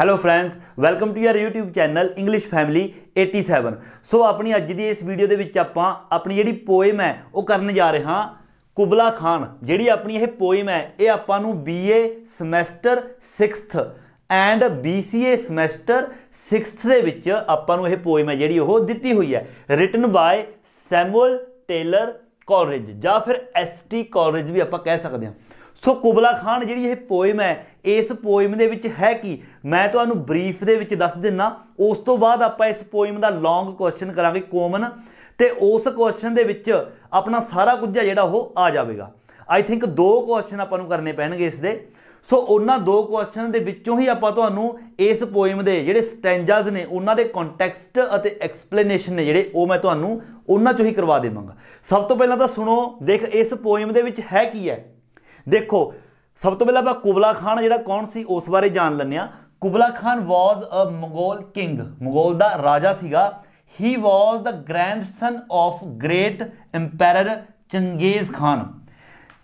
hello friends welcome to your YouTube channel English family 87 so ਆਪਣੀ ਅੱਜ ਦੀ ਇਸ video ਦੇ ਵਿੱਚ ਆਪਾਂ ਆਪਣੀ ਜਿਹੜੀ ਪੋਇਮ ਹੈ ਉਹ ਕਰਨ ਜਾ ਰਹੇ ਹਾਂ ਕੁਬਲਾ ਖਾਨ ਜਿਹੜੀ ਆਪਣੀ ਇਹ ਪੋਇਮ ਹੈ ਇਹ ਆਪਾਂ ਨੂੰ BA semester 6th and BCA semester 6th ਦੇ ਵਿੱਚ ਆਪਾਂ ਨੂੰ ਇਹ ਪੋਇਮ ਹੈ ਜਿਹੜੀ ਉਹ ਦਿੱਤੀ ਹੋਈ ਹੈ written by Samuel Taylor Coleridge ਜਾਂ ਫਿਰ ਐਸਟੀ ਕਾਲਰੇਜ ਵੀ ਆਪਾਂ ਕਹਿ ਸਕਦੇ ਹਾਂ ਸੋ ਕੁਬਲਾ ਖਾਨ ਜਿਹੜੀ ਇਹ ਪੋਇਮ ਹੈ ਇਸ ਪੋਇਮ ਦੇ ਵਿੱਚ ਹੈ ਕੀ ਮੈਂ ਤੁਹਾਨੂੰ ਬਰੀਫ ਦੇ ਵਿੱਚ ਦੱਸ ਦਿੰਨਾ ਉਸ ਤੋਂ ਬਾਅਦ ਆਪਾਂ ਇਸ ਪੋਇਮ ਦਾ ਲੌਂਗ ਕੁਐਸਚਨ ਕਰਾਂਗੇ ਕੋਮਨ ਤੇ ਉਸ ਕੁਐਸਚਨ ਦੇ ਵਿੱਚ ਆਪਣਾ ਸਾਰਾ ਕੁਝ ਜਿਹੜਾ ਉਹ ਆ ਜਾਵੇਗਾ ਆਈ ਥਿੰਕ ਦੋ ਕੁਐਸਚਨ ਆਪਾਂ ਨੂੰ ਕਰਨੇ ਪੈਣਗੇ ਇਸ ਦੇ ਸੋ ਉਹਨਾਂ ਦੋ ਕੁਐਸਚਨ ਦੇ ਵਿੱਚੋਂ ਹੀ ਆਪਾਂ ਤੁਹਾਨੂੰ ਇਸ ਪੋਇਮ ਦੇ ਜਿਹੜੇ ਸਟੈਂਜਾਸ ਨੇ ਉਹਨਾਂ ਦੇ ਕੰਟੈਕਸਟ ਅਤੇ ਐਕਸਪਲੇਨੇਸ਼ਨ ਨੇ ਜਿਹੜੇ ਉਹ ਮੈਂ ਤੁਹਾਨੂੰ ਉਹਨਾਂ ਚੋਂ ਹੀ ਕਰਵਾ ਦੇਵਾਂਗਾ ਸਭ ਤੋਂ ਪਹਿਲਾਂ ਤਾਂ ਸੁਣੋ ਦੇਖ ਇਸ ਪੋਇਮ ਦੇ ਵਿੱਚ ਹੈ ਕੀ ਹੈ ਦੇਖੋ ਸਭ ਤੋਂ ਪਹਿਲਾਂ ਆਪਾਂ ਕੁਬਲਾ ਖਾਨ ਜਿਹੜਾ ਕੌਣ ਸੀ ਉਸ ਬਾਰੇ ਜਾਣ ਲੈਂਦੇ ਆ Kubla Khan was a Mongol king Mongol ਦਾ ਰਾਜਾ ਸੀਗਾ ਹੀ was the grandson of great emperor Genghis Khan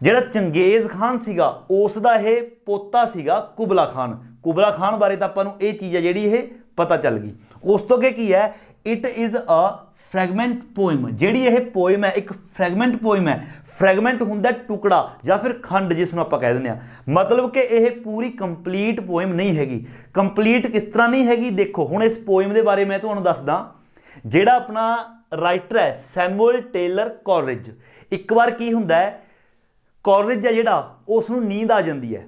ਜਿਹੜਾ ਚੰਗੇਜ਼ ਖਾਨ ਸੀਗਾ ਉਸ ਦਾ ਇਹ ਪੋਤਾ ਸੀਗਾ ਕੁਬਲਾ ਖਾਨ ਕੁਬਲਾ ਖਾਨ ਬਾਰੇ ਤਾਂ ਆਪਾਂ ਨੂੰ ਇਹ ਚੀਜ਼ ਹੈ ਜਿਹੜੀ ਇਹ ਪਤਾ ਚੱਲ ਗਈ ਉਸ ਤੋਂ ਅੱਗੇ ਕੀ ਹੈ it is a fragment poem ਜਿਹੜੀ ਇਹ ਪੋਇਮ ਹੈ ਇੱਕ ਫ੍ਰੈਗਮੈਂਟ ਪੋਇਮ ਹੈ ਫ੍ਰੈਗਮੈਂਟ ਹੁੰਦਾ ਟੁਕੜਾ ਜਾਂ ਫਿਰ ਖੰਡ ਜਿਸ ਨੂੰ ਆਪਾਂ ਕਹਿ ਦਿੰਦੇ ਆ ਮਤਲਬ ਕਿ ਇਹ ਪੂਰੀ ਕੰਪਲੀਟ ਪੋਇਮ ਨਹੀਂ ਹੈਗੀ ਕੰਪਲੀਟ ਕਿਸ ਤਰ੍ਹਾਂ ਨਹੀਂ ਹੈਗੀ ਦੇਖੋ ਹੁਣ ਇਸ ਪੋਇਮ ਦੇ ਬਾਰੇ ਮੈਂ ਤੁਹਾਨੂੰ ਦੱਸਦਾ ਜਿਹੜਾ ਆਪਣਾ ਰਾਈਟਰ ਹੈ ਸੈਮੂਅਲ ਟੇਲਰ ਕੋਲਰਿਜ ਇੱਕ ਵਾਰ ਕੀ ਹੁੰਦਾ ਹੈ ਕੋਲਰਿਜ ਹੈ ਜਿਹੜਾ ਉਸ ਨੂੰ ਨੀਂਦ ਆ ਜਾਂਦੀ ਹੈ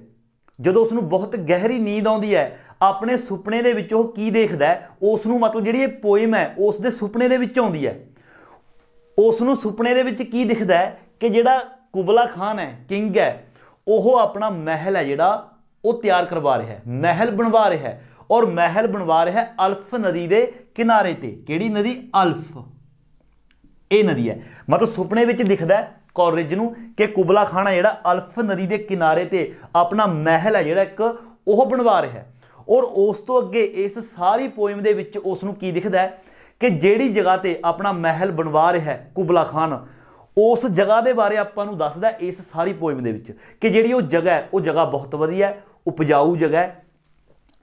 ਜਦੋਂ ਉਸ ਨੂੰ ਬਹੁਤ ਗਹਿਰੀ ਨੀਂਦ ਆਉਂਦੀ ਹੈ ਆਪਣੇ ਸੁਪਨੇ ਦੇ ਵਿੱਚ ਉਹ ਕੀ ਦੇਖਦਾ ਉਸ ਨੂੰ ਮਤਲਬ ਜਿਹੜੀ ਇਹ ਪੋਇਮ ਹੈ ਉਸ ਦੇ ਸੁਪਨੇ ਦੇ ਵਿੱਚ ਆਉਂਦੀ ਹੈ ਉਸ ਨੂੰ ਸੁਪਨੇ ਦੇ ਵਿੱਚ ਕੀ ਦਿਖਦਾ ਕਿ ਜਿਹੜਾ ਕੁਬਲਾ ਖਾਨ ਹੈ ਕਿੰਗ ਹੈ ਉਹ ਆਪਣਾ ਮਹਿਲ ਹੈ ਜਿਹੜਾ ਉਹ ਤਿਆਰ ਕਰਵਾ ਰਿਹਾ ਹੈ ਮਹਿਲ ਬਣਵਾ ਰਿਹਾ ਹੈ ਔਰ ਮਹਿਲ ਬਣਵਾ ਰਿਹਾ ਹੈ ਅਲਫ ਨਦੀ ਦੇ ਕਿਨਾਰੇ ਤੇ ਕਿਹੜੀ ਨਦੀ ਅਲਫ ਇਹ ਨਦੀ ਹੈ ਮਤਲਬ ਸੁਪਨੇ ਵਿੱਚ ਦਿਖਦਾ ਕੋਰਿਜ ਨੂੰ ਕਿ ਕੁਬਲਾ ਖਾਨ ਹੈ ਜਿਹੜਾ ਅਲਫ ਨਦੀ ਦੇ ਕਿਨਾਰੇ ਤੇ ਆਪਣਾ ਮਹਿਲ ਹੈ ਜਿਹੜਾ ਇੱਕ ਉਹ ਬਣਵਾ ਰਿਹਾ ਹੈ ਔਰ ਉਸ ਤੋਂ ਅੱਗੇ ਇਸ ਸਾਰੀ ਪੋਇਮ ਦੇ ਵਿੱਚ ਉਸ ਨੂੰ ਕੀ ਦਿਖਦਾ ਹੈ ਕਿ ਜਿਹੜੀ ਜਗ੍ਹਾ ਤੇ ਆਪਣਾ ਮਹਿਲ ਬਣਵਾ ਰਿਹਾ ਹੈ ਕੁਬਲਾ ਖਾਨ ਉਸ ਜਗ੍ਹਾ ਦੇ ਬਾਰੇ ਆਪਾਂ ਨੂੰ ਦੱਸਦਾ ਇਸ ਸਾਰੀ ਪੋਇਮ ਦੇ ਵਿੱਚ ਕਿ ਜਿਹੜੀ ਉਹ ਜਗ੍ਹਾ ਹੈ ਉਹ ਜਗ੍ਹਾ ਬਹੁਤ ਵਧੀਆ ਹੈ ਉਪਜਾਊ ਜਗ੍ਹਾ ਹੈ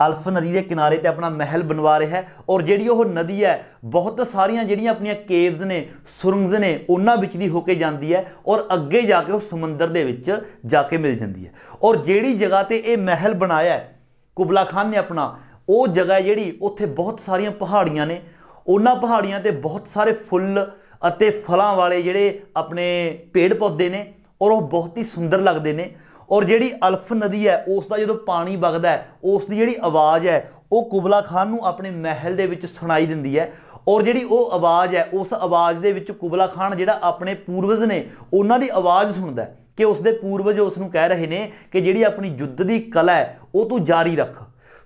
ਅਲਫ ਨਦੀ ਦੇ ਕਿਨਾਰੇ ਤੇ ਆਪਣਾ ਮਹਿਲ ਬਣਵਾ ਰਿਹਾ ਹੈ ਔਰ ਜਿਹੜੀ ਉਹ ਨਦੀ ਹੈ ਬਹੁਤ ਸਾਰੀਆਂ ਜਿਹੜੀਆਂ ਆਪਣੀਆਂ ਕੇਵਸ ਨੇ ਸੁਰੰਗਸ ਨੇ ਉਹਨਾਂ ਵਿੱਚ ਦੀ ਹੋ ਕੇ ਜਾਂਦੀ ਹੈ ਔਰ ਅੱਗੇ ਜਾ ਕੇ ਉਹ ਸਮੁੰਦਰ ਦੇ ਵਿੱਚ ਜਾ ਕੇ ਮਿਲ ਜਾਂਦੀ ਹੈ ਔਰ ਜਿਹੜੀ ਜਗ੍ਹਾ ਤੇ ਇਹ ਮਹਿਲ ਬਣਾਇਆ ਹੈ ਕੁਬਲਾ ਖਾਨ ਨੇ ਆਪਣਾ ਉਹ ਜਗ੍ਹਾ ਜਿਹੜੀ ਉੱਥੇ ਬਹੁਤ ਸਾਰੀਆਂ ਪਹਾੜੀਆਂ ਨੇ ਉਹਨਾਂ ਪਹਾੜੀਆਂ ਤੇ ਬਹੁਤ ਸਾਰੇ ਫੁੱਲ ਅਤੇ ਫਲਾਂ ਵਾਲੇ ਜਿਹੜੇ ਆਪਣੇ ਪੇੜ ਪੌਦੇ ਨੇ ਔਰ ਉਹ ਬਹੁਤ ਹੀ ਸੁੰਦਰ ਲੱਗਦੇ ਨੇ ਔਰ ਜਿਹੜੀ ਅਲਫ ਨਦੀ ਹੈ ਉਸ ਦਾ ਜਦੋਂ ਪਾਣੀ ਵਗਦਾ ਹੈ ਉਸ ਦੀ ਜਿਹੜੀ ਆਵਾਜ਼ ਹੈ ਉਹ ਕੁਬਲਾ ਖਾਨ ਨੂੰ ਆਪਣੇ ਮਹਿਲ ਦੇ ਵਿੱਚ ਸੁਣਾਈ ਦਿੰਦੀ ਹੈ ਔਰ ਜਿਹੜੀ ਉਹ ਆਵਾਜ਼ ਹੈ ਉਸ ਆਵਾਜ਼ ਦੇ ਵਿੱਚ ਕੁਬਲਾ ਖਾਨ ਜਿਹੜਾ ਆਪਣੇ ਪੂਰਵਜ ਨੇ ਉਹਨਾਂ ਦੀ ਆਵਾਜ਼ ਸੁਣਦਾ ਹੈ ਕਿ ਉਸ ਦੇ ਪੂਰਵਜ ਉਸ ਨੂੰ ਕਹਿ ਰਹੇ ਨੇ ਕਿ ਜਿਹੜੀ ਆਪਣੀ ਯੁੱਧ ਦੀ ਕਲਾ ਹੈ ਉਹ ਤੂੰ ਜਾਰੀ ਰੱਖ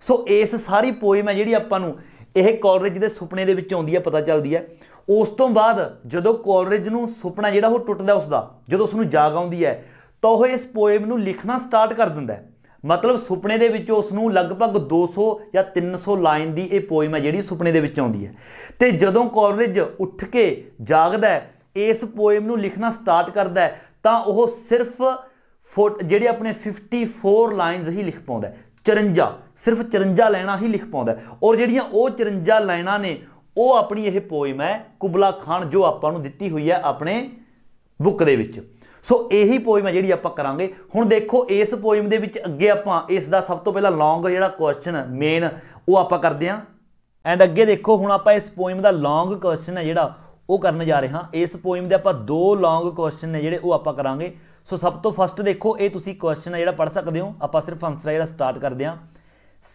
ਸੋ ਇਸ ਸਾਰੀ ਪੋਇਮ ਹੈ ਜਿਹੜੀ ਆਪਾਂ ਨੂੰ ਇਹ ਕਾਲਰੇਜ ਦੇ ਸੁਪਨੇ ਦੇ ਵਿੱਚ ਆਉਂਦੀ ਹੈ ਪਤਾ ਚੱਲਦੀ ਹੈ ਉਸ ਤੋਂ ਬਾਅਦ ਜਦੋਂ ਕਾਲਰੇਜ ਨੂੰ ਸੁਪਨਾ ਜਿਹੜਾ ਉਹ ਟੁੱਟਦਾ ਉਸ ਦਾ ਜਦੋਂ ਉਸ ਨੂੰ ਜਾਗ ਆਉਂਦੀ ਹੈ ਤਾਂ ਉਹ ਇਸ ਪੋਇਮ ਨੂੰ ਲਿਖਣਾ ਸਟਾਰਟ ਕਰ ਦਿੰਦਾ ਹੈ ਮਤਲਬ ਸੁਪਨੇ ਦੇ ਵਿੱਚ ਉਸ ਨੂੰ ਲਗਭਗ 200 ਜਾਂ 300 ਲਾਈਨ ਦੀ ਇਹ ਪੋਇਮ ਹੈ ਜਿਹੜੀ ਸੁਪਨੇ ਦੇ ਵਿੱਚ ਆਉਂਦੀ ਹੈ ਤੇ ਜਦੋਂ ਕਾਲਰੇਜ ਉੱਠ ਕੇ ਜਾਗਦਾ ਹੈ ਇਸ ਪੋਇਮ ਨੂੰ ਲਿਖਣਾ ਸਟਾਰਟ ਕਰਦਾ ਹੈ ਤਾਂ ਉਹ ਸਿਰਫ ਜਿਹੜੇ ਆਪਣੇ 54 ਲਾਈਨਸ ਹੀ ਲਿਖ ਪਾਉਂਦਾ 54 ਸਿਰਫ 54 ਲੈਣਾ ਹੀ ਲਿਖ ਪਾਉਂਦਾ ਔਰ ਜਿਹੜੀਆਂ ਉਹ 54 ਲਾਈਨਾਂ ਨੇ ਉਹ ਆਪਣੀ ਇਹ ਪੋਇਮ ਹੈ ਕੁਬਲਾ ਖਾਨ ਜੋ ਆਪਾਂ ਨੂੰ ਦਿੱਤੀ ਹੋਈ ਹੈ ਆਪਣੇ ਬੁੱਕ ਦੇ ਵਿੱਚ ਸੋ ਇਹੀ ਪੋਇਮ ਹੈ ਜਿਹੜੀ ਆਪਾਂ ਕਰਾਂਗੇ ਹੁਣ ਦੇਖੋ ਇਸ ਪੋਇਮ ਦੇ ਵਿੱਚ ਅੱਗੇ ਆਪਾਂ ਇਸ ਦਾ ਸਭ ਤੋਂ ਪਹਿਲਾਂ ਲੌਂਗ ਜਿਹੜਾ ਕੁਐਸਚਨ ਮੇਨ ਉਹ ਆਪਾਂ ਕਰਦੇ ਆਂ ਐਂਡ ਅੱਗੇ ਦੇਖੋ ਹੁਣ ਆਪਾਂ ਇਸ ਪੋਇਮ ਦਾ ਲੌਂਗ ਕੁਐਸਚਨ ਹੈ ਜਿਹੜਾ ਉਹ ਕਰਨ ਜਾ ਰਹੇ ਹਾਂ ਇਸ ਪੋਇਮ ਦੇ ਆਪਾਂ ਦੋ ਲੌਂਗ ਕੁਐਸਚਨ ਨੇ ਜਿਹੜੇ ਉਹ ਆਪਾਂ ਕਰਾਂਗੇ ਸੋ ਸਭ ਤੋਂ ਫਸਟ ਦੇਖੋ ਇਹ ਤੁਸੀਂ ਕੁਐਸਚਨ ਹੈ ਜਿਹੜਾ ਪੜ੍ਹ ਸਕਦੇ ਹੋ ਆਪਾਂ ਸਿਰਫ ਆਨਸਰ ਜਿਹੜਾ ਸਟਾਰਟ ਕਰਦੇ ਹਾਂ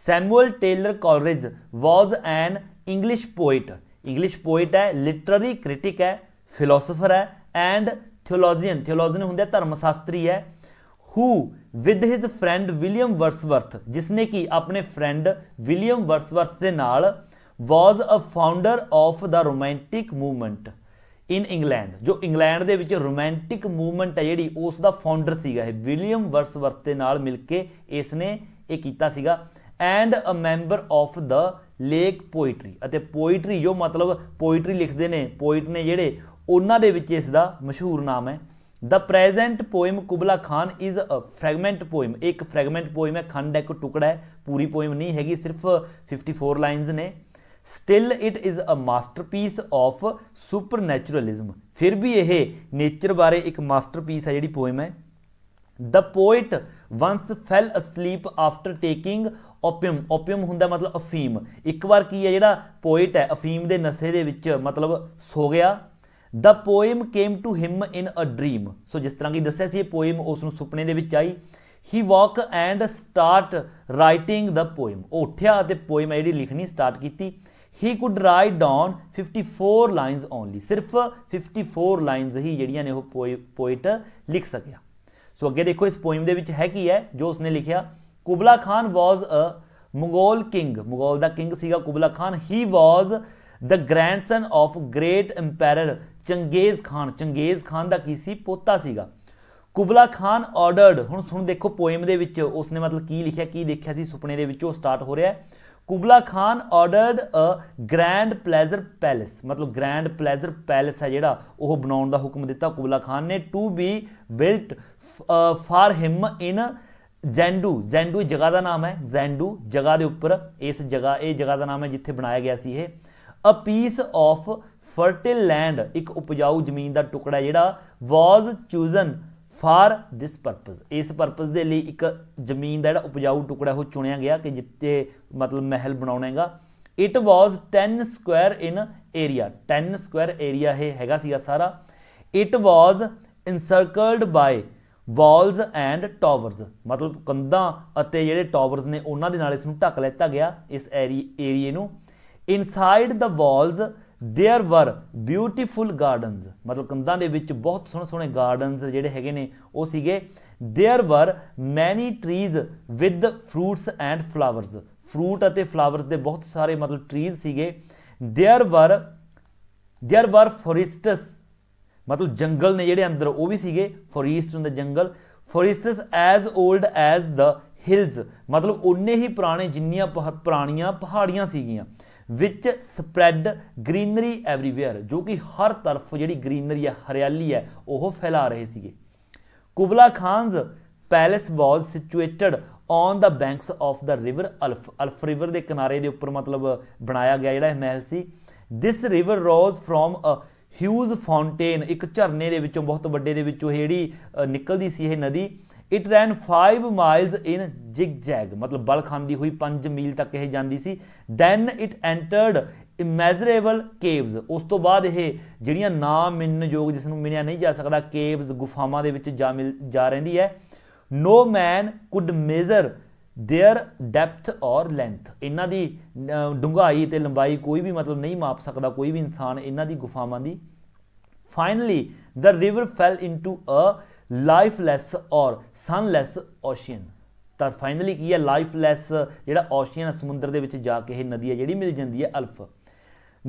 Samuel Taylor Coleridge was an English poet English poet ਹੈ ਲਿਟਰਰੀ ਕ੍ਰਿਟਿਕ ਹੈ ਫਿਲਾਸਫਰ ਹੈ ਐਂਡ ਥਿਓਲੋਜੀਅਨ ਥਿਓਲੋਜੀਅਨ ਹੁੰਦਾ ਧਰਮ ਸ਼ਾਸਤਰੀ ਹੈ who with his friend William Wordsworth ਜਿਸ ਨੇ ਆਪਣੇ ਫਰੈਂਡ ਵਿਲੀਅਮ ਵਰਸਵਰਥ ਦੇ ਨਾਲ was a founder of the romantic movement in England ਜੋ ਇੰਗਲੈਂਡ ਦੇ ਵਿੱਚ ਰੋਮਾਂਟਿਕ ਮੂਵਮੈਂਟ ਹੈ ਜਿਹੜੀ ਉਸ ਦਾ ਫਾਊਂਡਰ ਸੀਗਾ ਇਹ ਵਿਲੀਅਮ ਵਰਸਵਰਥ ਦੇ ਨਾਲ ਮਿਲ ਕੇ ਇਸ ਨੇ ਇਹ ਕੀਤਾ ਸੀਗਾ and a member of the lake poetry ਅਤੇ ਪੋਇਟਰੀ ਜੋ ਮਤਲਬ ਪੋਇਟਰੀ ਲਿਖਦੇ ਨੇ ਪੋਇਟ ਨੇ ਜਿਹੜੇ ਉਹਨਾਂ ਦੇ ਵਿੱਚ ਇਸ ਦਾ ਮਸ਼ਹੂਰ ਨਾਮ ਹੈ the present poem Kubla Khan is a fragment poem ਇੱਕ ਫ੍ਰੈਗਮੈਂਟ ਪੋਇਮ ਹੈ ਖੰਡ ਇੱਕ ਟੁਕੜਾ ਹੈ ਪੂਰੀ ਪੋਇਮ ਨਹੀਂ ਹੈਗੀ ਸਿਰਫ 54 ਲਾਈਨਸ ਨੇ still it is a masterpiece of supernaturalism ਫਿਰ ਵੀ ਇਹ ਨੇਚਰ ਬਾਰੇ ਇੱਕ ਮਾਸਟਰਪੀਸ ਹੈ ਜਿਹੜੀ ਪੋਇਮ ਹੈ the poet once fell asleep after taking opium opium ਹੁੰਦਾ ਮਤਲਬ ਅਫੀਮ ਇੱਕ ਵਾਰ ਕੀ ਹੈ ਜਿਹੜਾ ਪੋਇਟ ਹੈ ਅਫੀਮ ਦੇ ਨਸ਼ੇ ਦੇ ਵਿੱਚ ਮਤਲਬ ਸੋ ਗਿਆ the poem came to him in a dream so ਜਿਸ ਤਰ੍ਹਾਂ ਕੀ ਦੱਸਿਆ ਸੀ ਇਹ ਪੋਇਮ ਉਸ ਨੂੰ ਸੁਪਨੇ ਦੇ ਵਿੱਚ ਆਈ he woke and start writing the poem ਉਹ ਉੱਠਿਆ ਤੇ ਪੋਇਮ ਜਿਹੜੀ ਲਿਖਣੀ ਸਟਾਰਟ ਕੀਤੀ he could write down 54 lines only ਸਿਰਫ 54 ਲਾਈਨਸ ਹੀ ਜਿਹੜੀਆਂ ਨੇ ਉਹ ਪੋਇਟ ਲਿਖ ਸਕਿਆ ਸੋ ਅੱਗੇ ਦੇਖੋ ਇਸ ਪੋਇਮ ਦੇ ਵਿੱਚ ਹੈ ਕੀ ਹੈ ਜੋ ਉਸਨੇ ਲਿਖਿਆ Kubla Khan was a Mongol king Mongol ਦਾ ਕਿੰਗ ਸੀਗਾ Kubla Khan he was the grandson of great emperor Genghis Khan Genghis Khan ਦਾ ਕੀ ਸੀ ਪੋਤਾ ਸੀਗਾ ਕੁਬਲਾ ਖਾਨ ਆਰਡਰਡ ਹੁਣ ਸੁਣ ਦੇਖੋ ਪੋਇਮ ਦੇ ਵਿੱਚ ਉਸਨੇ ਮਤਲਬ ਕੀ ਲਿਖਿਆ ਕੀ ਦੇਖਿਆ ਸੀ ਸੁਪਨੇ ਦੇ ਵਿੱਚ ਉਹ ਸਟਾਰਟ ਹੋ ਰਿਹਾ ਹੈ Kubla Khan ordered a grand pleasure palace ਮਤਲਬ ਗ੍ਰੈਂਡ ਪਲੇਜ਼ਰ ਪੈਲੇਸ ਹੈ ਜਿਹੜਾ ਉਹ ਬਣਾਉਣ ਦਾ ਹੁਕਮ ਦਿੱਤਾ ਕੁਬਲਾ ਖਾਨ ਨੇ to be built for him in Xanadu Xanadu ਜਗ੍ਹਾ ਦਾ ਨਾਮ ਹੈ ਜ਼ੈਂਡੂ ਜਗ੍ਹਾ ਦੇ ਉੱਪਰ ਇਸ ਜਗ੍ਹਾ ਇਹ ਜਗ੍ਹਾ ਦਾ ਨਾਮ ਹੈ ਜਿੱਥੇ ਬਣਾਇਆ ਗਿਆ ਸੀ ਇਹ a piece of fertile land ਇੱਕ ਉਪਜਾਊ ਜ਼ਮੀਨ ਦਾ ਟੁਕੜਾ ਜਿਹੜਾ was chosen for this purpose ਇਸ ਪਰਪਸ ਦੇ ਲਈ ਇੱਕ ਜ਼ਮੀਨ ਦਾ ਜਿਹੜਾ ਉਪਜਾਊ ਟੁਕੜਾ ਉਹ ਚੁਣਿਆ ਗਿਆ ਕਿ ਜਿੱਤੇ ਮਤਲਬ ਮਹਿਲ ਬਣਾਉਣੇਗਾ it was 10 square in area 10 square area ਇਹ ਹੈਗਾ ਸੀਗਾ ਸਾਰਾ it was encircled by walls and towers ਮਤਲਬ ਕੰਧਾਂ ਅਤੇ ਜਿਹੜੇ ਟਾਵਰਸ ਨੇ ਉਹਨਾਂ ਦੇ ਨਾਲ ਇਸ ਨੂੰ ਢੱਕ ਲੈਤਾ ਗਿਆ ਇਸ ਏਰੀਏ ਨੂੰ inside the walls there were beautiful gardens ਮਤਲਬ ਕੰਧਾਂ ਦੇ ਵਿੱਚ ਬਹੁਤ ਸੋਹਣੇ ਸੋਹਣੇ ਗਾਰਡਨਸ ਜਿਹੜੇ ਹੈਗੇ ਨੇ ਉਹ ਸੀਗੇ there were many trees with fruits and flowers fruit ਅਤੇ ਫਲਾਵਰਸ ਦੇ ਬਹੁਤ ਸਾਰੇ ਮਤਲਬ ਟਰੀਜ਼ ਸੀਗੇ देयर वर देयर वर ਫੋਰੈਸਟਸ ਮਤਲਬ ਜੰਗਲ ਨੇ ਜਿਹੜੇ ਅੰਦਰ ਉਹ ਵੀ ਸੀਗੇ ਫੋਰੈਸਟ ਹੁੰਦੇ ਜੰਗਲ forests as old as the hills ਮਤਲਬ ਉਨੇ ਹੀ ਪੁਰਾਣੇ ਜਿੰਨੀਆਂ ਪੁਰਾਣੀਆਂ ਪਹਾੜੀਆਂ ਸੀਗੀਆਂ ਵਿੱਚ ਸਪਰੈਡ ਗ੍ਰੀਨਰੀ ਐਵਰੀਵੇਅਰ ਜੋ ਕਿ ਹਰ ਤਰਫ ਜਿਹੜੀ ਗ੍ਰੀਨਰੀ ਹੈ ਹਰਿਆਲੀ ਹੈ ਉਹ ਫੈਲਾ ਰਹੇ ਸੀਗੇ Kubla Khan's palace was situated on the banks of the river Alph Alph river ਦੇ ਕਿਨਾਰੇ ਦੇ ਉੱਪਰ ਮਤਲਬ ਬਣਾਇਆ ਗਿਆ ਜਿਹੜਾ ਇਹ ਮਹਿਲ ਸੀ this river rose from a huge fountain ਇੱਕ ਝਰਨੇ ਦੇ ਵਿੱਚੋਂ ਬਹੁਤ ਵੱਡੇ ਦੇ ਵਿੱਚੋਂ ਜਿਹੜੀ ਨਿਕਲਦੀ ਸੀ ਇਹ ਨਦੀ it ran 5 miles in zigzag ਮਤਲਬ ਬਲ ਖਾਂਦੀ ਹੋਈ 5 ਮੀਲ ਤੱਕ ਇਹ ਜਾਂਦੀ ਸੀ then it entered immeasurable caves ਉਸ ਤੋਂ ਬਾਅਦ ਇਹ ਜਿਹੜੀਆਂ ਨਾ ਮਿੰਨ ਯੋਗ ਜਿਸ ਨੂੰ ਮਿਣਿਆ ਨਹੀਂ ਜਾ ਸਕਦਾ ਕੇਵਸ ਗੁਫਾਵਾਂ ਦੇ ਵਿੱਚ ਜਾ ਮਿਲ ਜਾ ਰਹਿੰਦੀ ਹੈ no man could measure their depth और लेंथ ਇਹਨਾਂ ਦੀ ਡੂੰਘਾਈ ਤੇ ਲੰਬਾਈ ਕੋਈ ਵੀ ਮਤਲਬ ਨਹੀਂ ਮਾਪ ਸਕਦਾ ਕੋਈ ਵੀ ਇਨਸਾਨ ਇਹਨਾਂ ਦੀ ਗੁਫਾਵਾਂ ਦੀ finally the river fell into a lifeless or sunless ocean ਤਾਂ ਫਾਈਨਲੀ ਕੀ ਹੈ ਲਾਈਫਲੈਸ ਜਿਹੜਾ ਓਸ਼ੀਅਨ ਸਮੁੰਦਰ ਦੇ ਵਿੱਚ ਜਾ ਕੇ ਇਹ ਨਦੀ ਹੈ ਜਿਹੜੀ ਮਿਲ ਜਾਂਦੀ ਹੈ Alph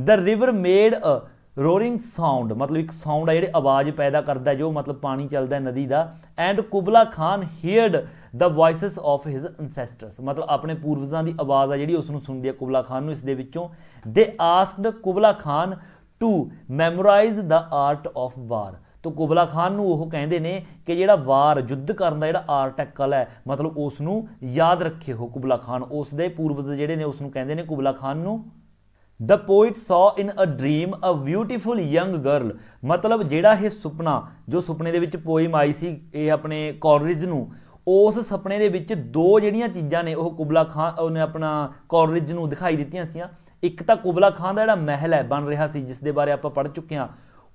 the river made a roaring sound ਮਤਲਬ ਇੱਕ ਸਾਊਂਡ ਹੈ ਜਿਹੜੀ ਆਵਾਜ਼ ਪੈਦਾ ਕਰਦਾ ਹੈ ਜੋ ਮਤਲਬ ਪਾਣੀ ਚੱਲਦਾ ਹੈ ਨਦੀ ਦਾ and Kubla Khan heard the voices of his ancestors ਮਤਲਬ ਆਪਣੇ ਪੂਰਵਜਾਂ ਦੀ ਆਵਾਜ਼ ਹੈ ਜਿਹੜੀ ਉਸ ਨੂੰ ਸੁਣਦੀ ਹੈ ਕੁਬਲਾ ਖਾਨ ਨੂੰ ਇਸ ਦੇ ਵਿੱਚੋਂ ਦੇ asked Kubla Khan to memorize the art of war ਤੋ ਕੁਬਲਾ ਖਾਨ ਨੂੰ ਉਹ ਕਹਿੰਦੇ ਨੇ ਕਿ ਜਿਹੜਾ ਵਾਰ ਯੁੱਧ ਕਰਨ ਦਾ ਜਿਹੜਾ ਆਰਟੀਕਲ ਹੈ ਮਤਲਬ ਉਸ ਨੂੰ ਯਾਦ ਰੱਖੇ ਹੋ ਕੁਬਲਾ ਖਾਨ ਉਸ ਦੇ ਪੂਰਵਜ ਜਿਹੜੇ ਨੇ ਉਸ ਨੂੰ ਕਹਿੰਦੇ ਨੇ ਕੁਬਲਾ ਖਾਨ ਨੂੰ the poet saw in a dream a beautiful young girl ਮਤਲਬ ਜਿਹੜਾ ਇਹ ਸੁਪਨਾ ਜੋ ਸੁਪਨੇ ਦੇ ਵਿੱਚ ਪੋਇਮ ਆਈ ਸੀ ਇਹ ਆਪਣੇ ਕੌਰਰਿਜ ਨੂੰ ਉਸ ਸੁਪਨੇ ਦੇ ਵਿੱਚ ਦੋ ਜਿਹੜੀਆਂ ਚੀਜ਼ਾਂ ਨੇ ਉਹ ਕੁਬਲਾ ਖਾਨ ਉਹਨੇ ਆਪਣਾ ਕੌਰਰਿਜ ਨੂੰ ਦਿਖਾਈ ਦਿੱਤੀਆਂ ਸੀਆਂ ਇੱਕ ਤਾਂ ਕੁਬਲਾ ਖਾਨ ਦਾ ਜਿਹੜਾ ਮਹਿਲ ਹੈ ਬਣ ਰਿਹਾ ਸੀ ਜਿਸ ਦੇ ਬਾਰੇ ਆਪਾਂ ਪੜ ਚੁੱਕੇ ਹਾਂ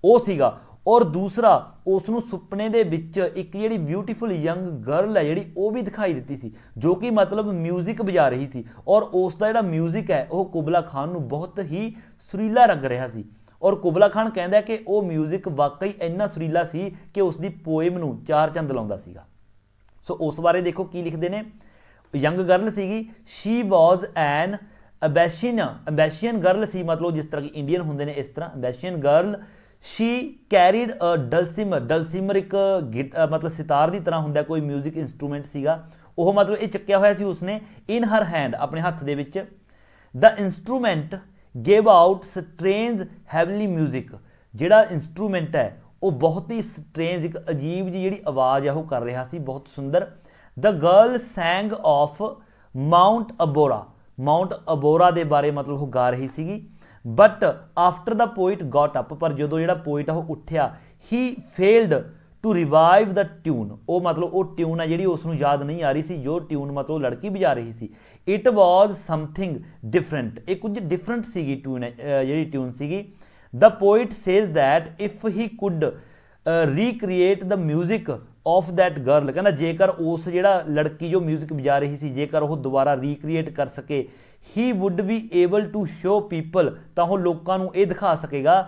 ਉਹ ਸੀਗਾ ਔਰ ਦੂਸਰਾ ਉਸ ਨੂੰ ਸੁਪਨੇ ਦੇ ਵਿੱਚ ਇੱਕ ਜਿਹੜੀ ਬਿਊਟੀਫੁਲ ਯੰਗ ਗਰਲ ਹੈ ਜਿਹੜੀ ਉਹ ਵੀ ਦਿਖਾਈ ਦਿੱਤੀ ਸੀ ਜੋ ਕਿ ਮਤਲਬ 뮤직 ਵਜਾ ਰਹੀ ਸੀ ਔਰ ਉਸ ਦਾ ਜਿਹੜਾ 뮤직 ਹੈ ਉਹ ਕੁਬਲਾ ਖਾਨ ਨੂੰ ਬਹੁਤ ਹੀ ਸੁਰੀਲਾ ਲੱਗ ਰਿਹਾ ਸੀ ਔਰ ਕੁਬਲਾ ਖਾਨ ਕਹਿੰਦਾ ਕਿ ਉਹ 뮤직 ਵਾਕਈ ਇੰਨਾ ਸੁਰੀਲਾ ਸੀ ਕਿ ਉਸ ਦੀ ਪੋਇਮ ਨੂੰ ਚਾਰ ਚੰਦ ਲਾਉਂਦਾ ਸੀਗਾ ਸੋ ਉਸ ਬਾਰੇ ਦੇਖੋ ਕੀ ਲਿਖਦੇ ਨੇ ਯੰਗ ਗਰਲ ਸੀਗੀ ਸ਼ੀ ਵਾਸ ਐਨ ਅਬੈਸ਼ੀਨ ਅਬੈਸ਼ੀਨ ਗਰਲ ਸੀ ਮਤਲਬ ਜਿਸ ਤਰ੍ਹਾਂ ਕਿ ਇੰਡੀਅਨ ਹੁੰਦੇ ਨੇ ਇਸ ਤਰ੍ਹਾਂ Abyssinian girl she carried a dulcimer dulcimer ਇੱਕ ਮਤਲਬ ਸਿਤਾਰ ਦੀ ਤਰ੍ਹਾਂ ਹੁੰਦਾ ਕੋਈ 뮤직 ਇਨਸਟਰੂਮੈਂਟ ਸੀਗਾ ਉਹ ਮਤਲਬ ਇਹ ਚੱਕਿਆ ਹੋਇਆ ਸੀ ਉਸਨੇ ਇਨ ਹਰ ਹੈਂਡ ਆਪਣੇ ਹੱਥ ਦੇ ਵਿੱਚ ਦਾ instrument give out strange heavenly 뮤직 ਜਿਹੜਾ ਇਨਸਟਰੂਮੈਂਟ ਹੈ ਉਹ ਬਹੁਤ ਹੀ ਸਟ੍ਰੇਂਜ ਇੱਕ ਅਜੀਬ ਜੀ ਜਿਹੜੀ ਆਵਾਜ਼ ਆ ਉਹ ਕਰ ਰਿਹਾ ਸੀ ਬਹੁਤ ਸੁੰਦਰ the girl sang of Mount Abora Mount Abora ਦੇ ਬਾਰੇ ਮਤਲਬ ਉਹ ਗਾ ਰਹੀ ਸੀਗੀ but after the poet got up ਪਰ ਜਦੋਂ ਜਿਹੜਾ ਪੋਇਟ ਆ ਉਹ ਉੱਠਿਆ ਹੀ failed to revive the tune ਉਹ ਮਤਲਬ ਉਹ ਟਿਊਨ ਆ ਜਿਹੜੀ ਉਸ ਨੂੰ ਯਾਦ ਨਹੀਂ ਆ ਰਹੀ ਸੀ ਜੋ ਟਿਊਨ ਮਤਲਬ ਲੜਕੀ ਵਜਾ ਰਹੀ ਸੀ ਇਟ ਵਾਸ ਸਮਥਿੰਗ ਡਿਫਰੈਂਟ ਇਹ ਕੁਝ ਡਿਫਰੈਂਟ ਸੀਗੀ ਟਿਊਨ ਜਿਹੜੀ ਟਿਊਨ ਸੀਗੀ the poet says that if he could recreate the 뮤직 of that girl ਕਹਿੰਦਾ ਜੇਕਰ ਉਸ ਜਿਹੜਾ ਲੜਕੀ ਜੋ 뮤직 ਵਜਾ ਰਹੀ ਸੀ ਜੇਕਰ ਉਹ ਦੁਬਾਰਾ ਰੀਕ੍ਰੀਏਟ ਕਰ ਸਕੇ he would be able to show people ਤਾਂ ਉਹ ਲੋਕਾਂ ਨੂੰ ਇਹ ਦਿਖਾ ਸਕੇਗਾ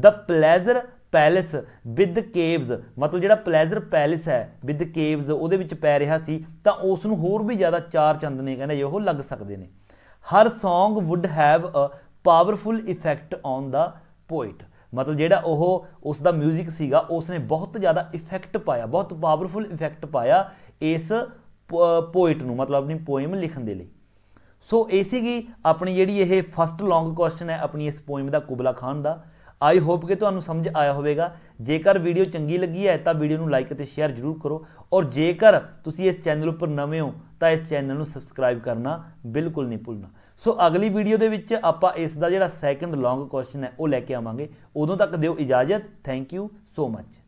the pleasure palace with caves ਮਤਲਬ ਜਿਹੜਾ ਪਲੇਜ਼ਰ ਪੈਲਸ ਹੈ ਵਿਦ ਕੇਵਸ ਉਹਦੇ ਵਿੱਚ ਪੈ ਰਿਹਾ ਸੀ ਤਾਂ ਉਸ ਨੂੰ ਹੋਰ ਵੀ ਜ਼ਿਆਦਾ ਚਾਰ ਚੰਦ ਨੇ ਕਹਿੰਦਾ ਇਹੋ ਲੱਗ ਸਕਦੇ ਨੇ her song would have a powerful effect on the poet ਮਤਲਬ ਜਿਹੜਾ ਉਹ ਉਸ ਦਾ 뮤직 ਸੀਗਾ ਉਸ ਨੇ ਬਹੁਤ ਜ਼ਿਆਦਾ ਇਫੈਕਟ ਪਾਇਆ ਬਹੁਤ ਪਾਵਰਫੁਲ ਇਫੈਕਟ ਪਾਇਆ ਇਸ ਪੋਇਟ ਨੂੰ ਮਤਲਬ ਆਪਣੀ ਪੋਇਮ ਲਿਖਣ ਦੇ ਲਈ ਸੋ ਇਹ ਸੀਗੀ ਆਪਣੀ ਜਿਹੜੀ ਇਹ ਫਸਟ ਲੌਂਗ ਕੁਐਸਚਨ ਹੈ ਆਪਣੀ ਇਸ ਪੋਇਮ ਦਾ ਕੁਬਲਾ ਖਾਨ ਦਾ ਆਈ ਹੋਪ ਕਿ ਤੁਹਾਨੂੰ ਸਮਝ ਆਇਆ ਹੋਵੇਗਾ ਜੇਕਰ ਵੀਡੀਓ ਚੰਗੀ ਲੱਗੀ ਹੈ ਤਾਂ ਵੀਡੀਓ ਨੂੰ ਲਾਈਕ ਅਤੇ ਸ਼ੇਅਰ ਜ਼ਰੂਰ ਕਰੋ ਔਰ ਜੇਕਰ ਤੁਸੀਂ ਇਸ ਚੈਨਲ ਉੱਪਰ ਨਵੇਂ ਹੋ ਤਾਂ ਇਸ ਚੈਨਲ ਨੂੰ ਸਬਸਕ੍ਰਾਈਬ ਕਰਨਾ ਬਿਲਕੁਲ ਨਹੀਂ ਭੁੱਲਣਾ ਸੋ ਅਗਲੀ ਵੀਡੀਓ ਦੇ ਵਿੱਚ ਆਪਾਂ ਇਸ ਦਾ ਜਿਹੜਾ ਸੈਕੰਡ ਲੌਂਗ ਕੁਐਸਚਨ ਹੈ ਉਹ ਲੈ ਕੇ ਆਵਾਂਗੇ ਉਦੋਂ ਤੱਕ ਦਿਓ ਇਜਾਜ਼ਤ ਥੈਂਕ ਯੂ ਸੋ ਮੱਚ